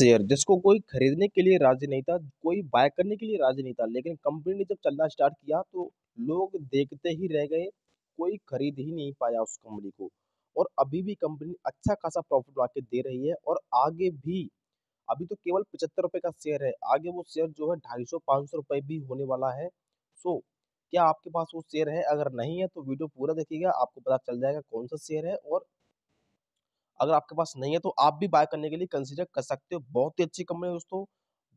share जिसको कोई खरीदने के लिए राजी नहीं था कोई बाय करने के लिए राजी नहीं था लेकिन कंपनी ने जब चलना स्टार्ट किया तो लोग देखते ही रह गए कोई खरीद ही नहीं पाया उस कंपनी को और अभी भी कंपनी अच्छा खासा प्रॉफिट बना दे रही है और आगे भी अभी तो केवल पचहत्तर रुपए का शेयर है आगे वो शेयर जो है ढाई सौ पाँच सौ रुपये भी होने वाला है सो क्या आपके पास वो शेयर है अगर नहीं है तो वीडियो पूरा देखिएगा आपको पता चल जाएगा कौन सा शेयर है और अगर आपके पास नहीं है तो आप भी बाय करने के लिए कंसिडर कर सकते हो बहुत ही अच्छी कंपनी है दोस्तों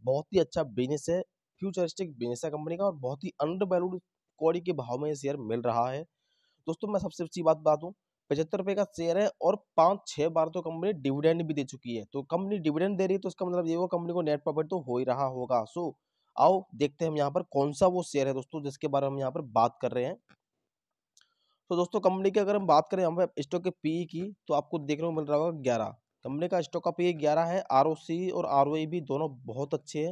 बहुत ही अच्छा बिजनेस है फ्यूचरिस्टिक बिजनेस है कंपनी का और बहुत ही अंडर वैल्यूड कौड़ी के भाव में ये शेयर मिल रहा है दोस्तों मैं सबसे अच्छी बात बता दूँ पचहत्तर रुपये का शेयर है और पाँच छः बार तो कंपनी डिविडेंड भी दे चुकी है तो कंपनी डिविडेंड दे रही है तो इसका मतलब ये वो कंपनी को नेट प्रॉफिट तो हो ही रहा होगा सो आओ देखते हैं हम यहाँ पर कौन सा वो शेयर है दोस्तों जिसके बारे में हम यहाँ पर बात कर रहे हैं तो दोस्तों कंपनी की अगर हम बात करें हम स्टॉक के पी e की तो आपको देखने को मिल रहा होगा ग्यारह कंपनी का स्टॉक का पी e ग्यारह है आर और आर e भी दोनों बहुत अच्छे हैं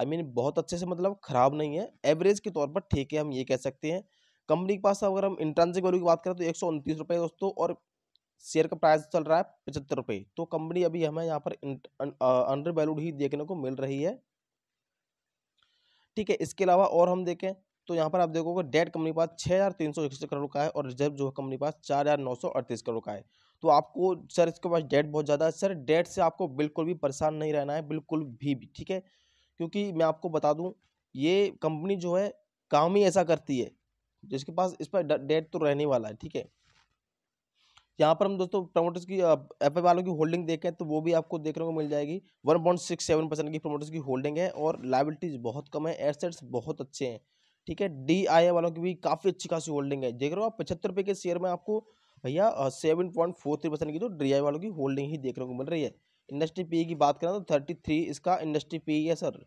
आई I मीन mean, बहुत अच्छे से मतलब ख़राब नहीं है एवरेज के तौर पर ठीक है हम ये कह सकते हैं कंपनी के पास अगर हम इंट्रांसिक वैल्यू की बात करें तो एक सौ दोस्तों और शेयर का प्राइस चल रहा है पचहत्तर रुपये तो कंपनी अभी हमें यहाँ पर अंडर वैल्यूड ही देखने को मिल रही है ठीक है इसके अलावा और हम देखें तो यहाँ पर आप देखोगे डेट कंपनी के पास छः हज़ार तीन सौ इकसठ करोड़ का है और रिजर्व जो है कंपनी पास चार हज़ार नौ सौ अड़तीस करोड़ का है तो आपको सर इसके पास डेट बहुत ज़्यादा है सर डेट से आपको बिल्कुल भी परेशान नहीं रहना है बिल्कुल भी ठीक है क्योंकि मैं आपको बता दूँ ये कंपनी जो है काम ही ऐसा करती है जिसके पास इस पर डेट तो रहने वाला है ठीक है यहाँ पर हम दोस्तों प्रमोटर्स की एफ वालों की होल्डिंग देखें तो वो भी आपको देखने को मिल जाएगी one point six seven percent की प्रमोटर्स की होल्डिंग है और लाइबिलिटीज़ बहुत कम है एसेट्स बहुत अच्छे हैं ठीक है डी आई वालों की भी काफ़ी अच्छी खासी होल्डिंग है देख रहे हो आप पचहत्तर रुपए के शेयर में आपको भैया seven point four three percent की तो डी आई वालों की होल्डिंग ही देखने को मिल रही है इंडस्ट्री पी की बात करें तो थर्टी थ्री इसका इंडस्ट्री पी है सर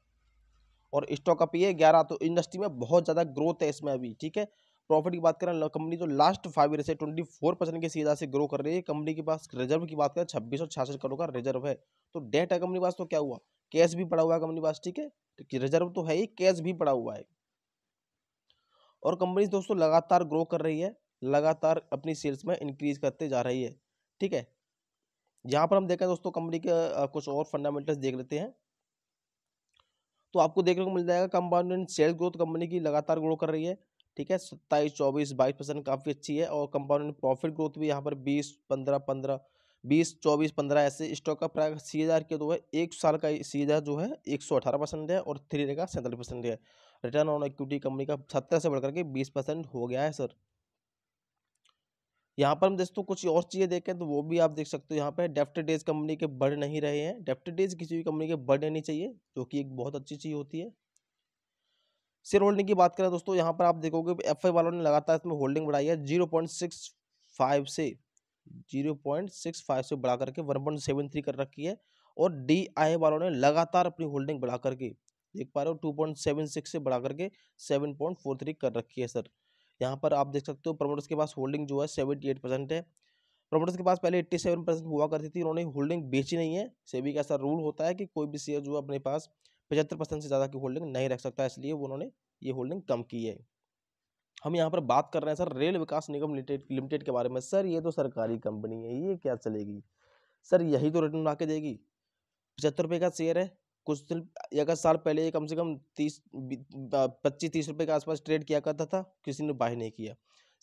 और स्टॉक का पी है ग्यारह तो इंडस्ट्री में बहुत ज़्यादा ग्रोथ है इसमें अभी ठीक है प्रॉफिट की बात करें कंपनी तो लास्ट फाइव ईयर से ट्वेंटी फोर परसेंट के सीधा से ग्रो कर रही है कंपनी के पास रिजर्व की बात करें छब्बीस सौ छियासठ करोड़ का रिजर्व है तो डेट है कंपनी के पास तो क्या हुआ कैश भी पड़ा हुआ है कंपनी के पास ठीक है रिजर्व तो, तो है ही कैश भी पड़ा हुआ है और कंपनी दोस्तों लगातार ग्रो कर रही है लगातार अपनी सेल्स में इंक्रीज करते जा रही है ठीक है यहाँ पर हम देखें दोस्तों कंपनी के कुछ और फंडामेंटल्स देख लेते हैं तो आपको देखने को मिल जाएगा कंपाउंडेड सेल्स ग्रोथ कंपनी की लगातार ग्रो कर रही है ठीक है सत्ताईस चौबीस बाईस परसेंट काफ़ी अच्छी है और कंपाउंडेड प्रॉफिट ग्रोथ भी यहाँ पर बीस पंद्रह पंद्रह बीस चौबीस पंद्रह ऐसे स्टॉक का प्राइस सी के जो है एक साल का सी जो है एक सौ अठारह परसेंट है और थ्री का सैंतालीस परसेंट है रिटर्न ऑन इक्विटी कंपनी का सत्रह से बढ़कर के बीस परसेंट हो गया है सर यहाँ पर हम दोस्तों कुछ और चीज़ें देखें तो वो भी आप देख सकते हो यहाँ पर डेफ्ट डेज कंपनी के बढ़ नहीं रहे हैं डेफ्ट डेज किसी भी कंपनी के बढ़ नहीं चाहिए जो कि एक बहुत अच्छी चीज़ होती है शेयर होल्डिंग की बात करें दोस्तों यहाँ पर आप देखोगे एफ वालों ने लगातार इसमें होल्डिंग बढ़ाई है जीरो से जीरो पॉइंट सिक्स फाइव से बढ़ा करके वन पॉइंट सेवन थ्री कर रखी है और डी आई वालों ने लगातार अपनी होल्डिंग बढ़ा करके देख पा रहे हो टू पॉइंट सेवन सिक्स से बढ़ा करके सेवन पॉइंट फोर थ्री कर रखी है सर यहाँ पर आप देख सकते हो प्रमोटर्स के पास होल्डिंग जो है सेवेंटी एट परसेंट है प्रमोटर्स के पास पहले एट्टी सेवन परसेंट हुआ करती थी उन्होंने होल्डिंग बेची नहीं है सेबी का ऐसा रूल होता है कि कोई भी शेयर जो है अपने पास पचहत्तर परसेंट से ज़्यादा की होल्डिंग नहीं रख सकता इसलिए उन्होंने ये होल्डिंग कम की है हम यहाँ पर बात कर रहे हैं sir Rail Vikas Nigam Limited के बारे में सर ये तो सरकारी कंपनी है ये क्या चलेगी सर यही तो रिटर्न बना के देगी पचहत्तर रुपये का शेयर है कुछ दिन या साल पहले कम से कम तीस पच्चीस तीस रुपये के आसपास ट्रेड किया करता था किसी ने बाय नहीं किया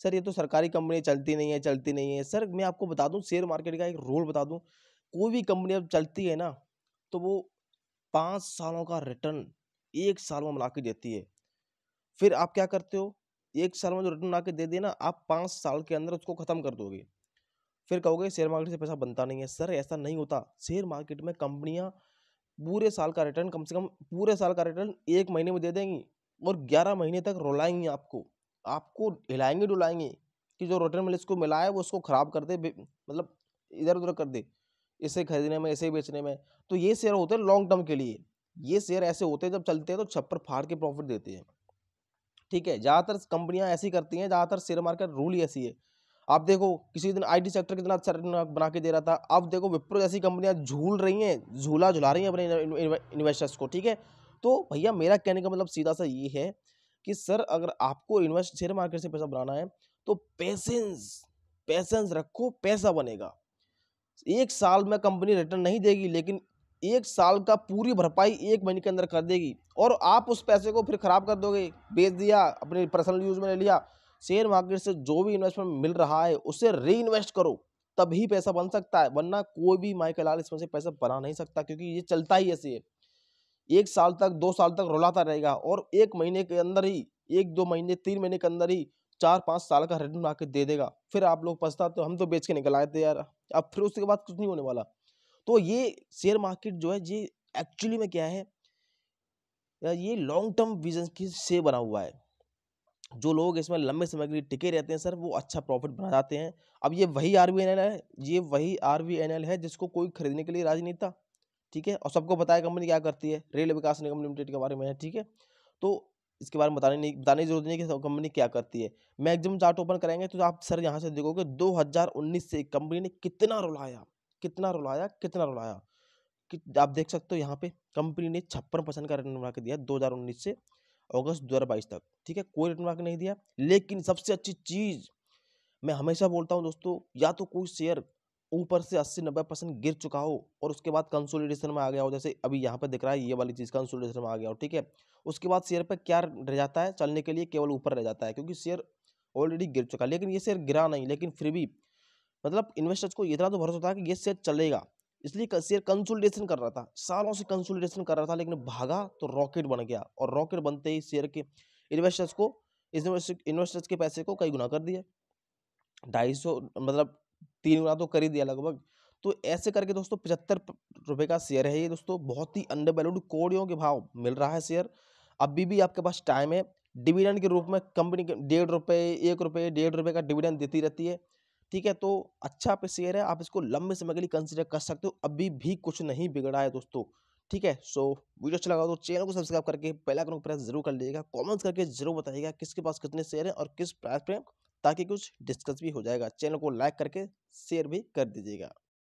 सर ये तो सरकारी कंपनी चलती नहीं है चलती नहीं है सर मैं आपको बता दूं शेयर मार्केट का एक रोल बता दूं कोई भी कंपनी अब चलती है ना तो वो पाँच सालों का रिटर्न एक साल में बना के देती है फिर आप क्या करते हो एक साल में जो रिटर्न बना के दे देना आप पाँच साल के अंदर उसको ख़त्म कर दोगे फिर कहोगे शेयर मार्केट से पैसा बनता नहीं है सर ऐसा नहीं होता शेयर मार्केट में कंपनियाँ पूरे साल का रिटर्न कम से कम पूरे साल का रिटर्न एक महीने में दे देंगी और ग्यारह महीने तक रुलाएंगे आपको आपको हिलाएंगे डुलाएंगे कि जो रिटर्न मिल इसको मिला है वो उसको ख़राब कर दे मतलब इधर उधर कर दे इसे खरीदने में इसे बेचने में तो ये शेयर होते हैं लॉन्ग टर्म के लिए ये शेयर ऐसे होते हैं जब चलते हैं तो छप्पर फाड़ के प्रॉफिट देते हैं ठीक है ज़्यादातर कंपनियां ऐसी करती हैं ज़्यादातर शेयर मार्केट रूल ही ऐसी है आप देखो किसी दिन आईटी सेक्टर कितना अच्छा बना के दे रहा था अब देखो विप्रो जैसी कंपनियां झूल रही हैं झूला झुला रही हैं अपने इन्वेस्टर्स को ठीक है तो भैया मेरा कहने का मतलब सीधा सा ये है कि सर अगर आपको इन्वेस्ट शेयर मार्केट से पैसा बनाना है तो पैसेंस पैसेंस रखो पैसा बनेगा एक साल में कंपनी रिटर्न नहीं देगी लेकिन एक साल का पूरी भरपाई एक महीने के अंदर कर देगी और आप उस पैसे को फिर ख़राब कर दोगे बेच दिया अपने पर्सनल यूज़ में ले लिया शेयर मार्केट से जो भी इन्वेस्टमेंट मिल रहा है उसे री इन्वेस्ट करो तभी पैसा बन सकता है वरना कोई भी माइकल लाल इसमें से पैसा बना नहीं सकता क्योंकि ये चलता ही ऐसे है एक साल तक दो साल तक रुलाता रहेगा और एक महीने के अंदर ही एक दो महीने तीन महीने के अंदर ही चार पाँच साल का रिटर्न आके दे देगा फिर आप लोग पछता तो हम तो बेच के निकल आए थे यार अब फिर उसके बाद कुछ नहीं होने वाला तो ये शेयर मार्केट जो है ये एक्चुअली में क्या है ये लॉन्ग टर्म विजन की से बना हुआ है जो लोग इसमें लंबे समय के लिए टिके रहते हैं सर वो अच्छा प्रॉफिट बना जाते हैं अब ये वही आर है ये वही आर है जिसको कोई खरीदने के लिए राजी नहीं था ठीक है और सबको बताया कंपनी क्या करती है रेल विकास निगम लिमिटेड के बारे में है ठीक है तो इसके बारे में बताने नहीं बताने की जरूरत नहीं कि कंपनी क्या करती है मैक्सिमम चार्ट ओपन करेंगे तो आप सर यहाँ से देखोगे उन्नीस से कंपनी ने कितना रुलाया कितना रुलाया कितना रुलाया कि आप देख सकते हो यहाँ पे कंपनी ने छप्पन परसेंट का रिटर्न बना के दिया 2019 से अगस्त दो तक ठीक है कोई रिटर्न मार्क नहीं दिया लेकिन सबसे अच्छी चीज़ मैं हमेशा बोलता हूँ दोस्तों या तो कोई शेयर ऊपर से 80 90 परसेंट गिर चुका हो और उसके बाद कंसोलिडेशन में आ गया हो जैसे अभी यहाँ पर दिख रहा है ये वाली चीज़ कंसोलिडेशन में आ गया हो ठीक है उसके बाद शेयर पर क्या रह जाता है चलने के लिए केवल ऊपर रह जाता है क्योंकि शेयर ऑलरेडी गिर चुका है लेकिन ये शेयर गिरा नहीं लेकिन फिर भी मतलब इन्वेस्टर्स को इतना तो भरोसा होता है कि ये शेयर चलेगा इसलिए शेयर कंसोलिडेशन कर रहा था सालों से कंसोलिडेशन कर रहा था लेकिन भागा तो रॉकेट बन गया और रॉकेट बनते ही शेयर के इन्वेस्टर्स को इन्वेस्टर्स के पैसे को कई गुना कर दिया ढाई सौ मतलब तीन गुना तो कर ही दिया लगभग तो ऐसे करके दोस्तों पचहत्तर रुपये का शेयर है ये दोस्तों बहुत ही अंडर वैल्यूड कोड़ियों के भाव मिल रहा है शेयर अभी भी आपके पास टाइम है डिविडेंड के रूप में कंपनी के डेढ़ रुपये एक रुपये डेढ़ रुपये का डिविडेंड देती रहती है ठीक है तो अच्छा पे शेयर है आप इसको लंबे समय के लिए कंसिडर कर सकते हो अभी भी कुछ नहीं बिगड़ा है दोस्तों ठीक है सो वीडियो अच्छा लगा तो चैनल को सब्सक्राइब करके पहला करूँ प्रेस जरूर कर लीजिएगा कॉमेंट्स करके जरूर बताइएगा किसके पास कितने शेयर हैं और किस प्राइस पर ताकि कुछ डिस्कस भी हो जाएगा चैनल को लाइक करके शेयर भी कर दीजिएगा